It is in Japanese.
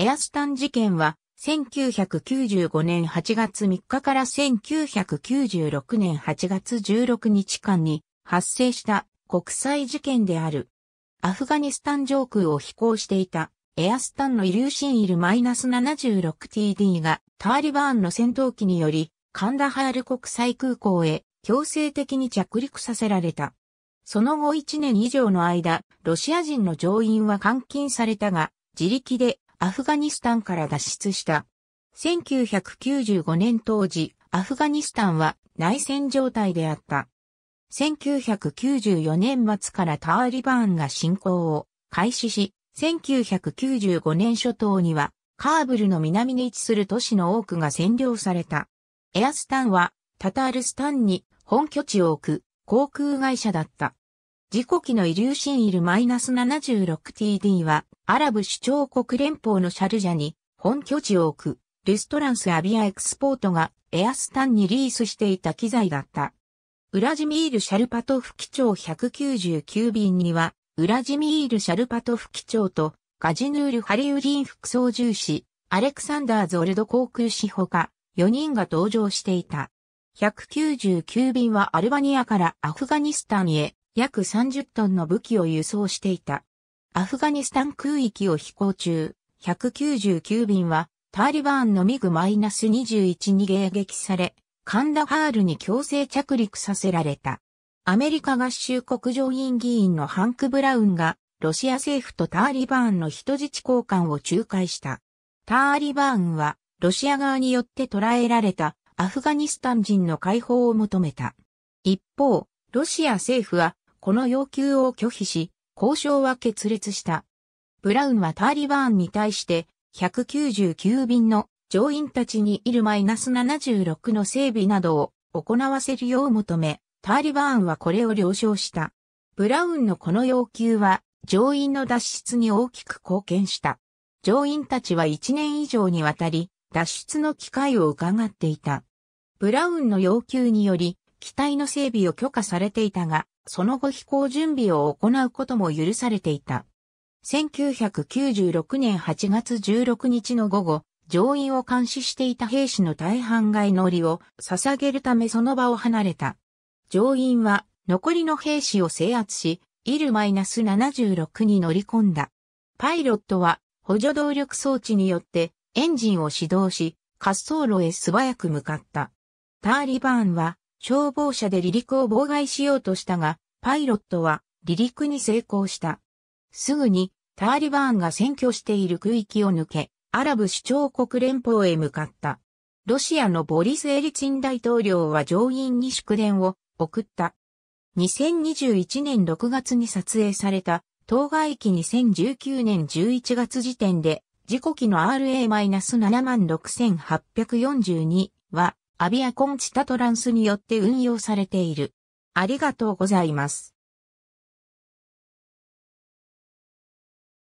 エアスタン事件は、1995年8月3日から1996年8月16日間に発生した国際事件である。アフガニスタン上空を飛行していたエアスタンのイリューシンイル -76TD がタリバーンの戦闘機によりカンダハール国際空港へ強制的に着陸させられた。その後1年以上の間、ロシア人の乗員は監禁されたが、自力でアフガニスタンから脱出した。1995年当時、アフガニスタンは内戦状態であった。1994年末からターリバーンが侵攻を開始し、1995年初頭にはカーブルの南に位置する都市の多くが占領された。エアスタンはタタールスタンに本拠地を置く航空会社だった。自故機のイリューシンイル -76TD は、アラブ首長国連邦のシャルジャに本拠地を置く、レストランスアビアエクスポートがエアスタンにリースしていた機材だった。ウラジミール・シャルパトフ機長199便には、ウラジミール・シャルパトフ機長と、ガジヌール・ハリウリン副操縦士、アレクサンダー・ゾルド航空士ほか、4人が搭乗していた。199便はアルバニアからアフガニスタンへ、約30トンの武器を輸送していた。アフガニスタン空域を飛行中、199便はタリバーンのミグ -21 に迎撃され、カンダハールに強制着陸させられた。アメリカ合衆国上院議員のハンク・ブラウンが、ロシア政府とターリバーンの人質交換を仲介した。ターリバーンは、ロシア側によって捕らえられたアフガニスタン人の解放を求めた。一方、ロシア政府はこの要求を拒否し、交渉は決裂した。ブラウンはターリバーンに対して、199便の乗員たちにいるマイナス76の整備などを行わせるよう求め、ターリバーンはこれを了承した。ブラウンのこの要求は、乗員の脱出に大きく貢献した。乗員たちは1年以上にわたり、脱出の機会を伺っていた。ブラウンの要求により、機体の整備を許可されていたが、その後飛行準備を行うことも許されていた。1996年8月16日の午後、乗員を監視していた兵士の大半が祈りを捧げるためその場を離れた。乗員は残りの兵士を制圧し、イル -76 に乗り込んだ。パイロットは補助動力装置によってエンジンを始動し、滑走路へ素早く向かった。ターリバーンは消防車で離陸を妨害しようとしたが、パイロットは離陸に成功した。すぐにターリバーンが占拠している区域を抜け、アラブ首長国連邦へ向かった。ロシアのボリス・エリチン大統領は上院に祝電を送った。2021年6月に撮影された、当該域。2019年11月時点で、時刻の RA-76842 は、アビアコンチタトランスによって運用されている。ありがとうございます。